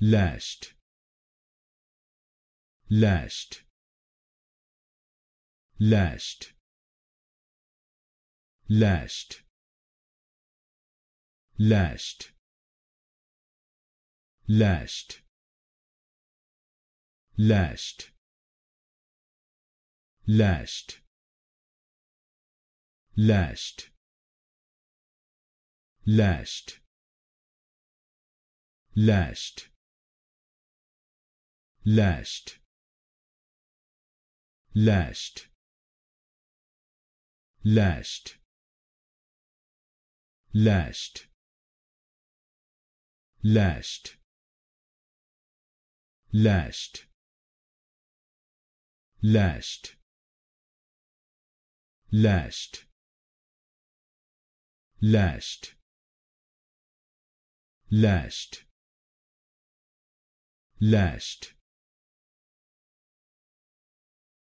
lashed lashed lashed lashed lashed lashed lashed lashed lashed lashed lashed lashed lashed lashed lashed lashed lashed lashed lashed lashed lashed lashed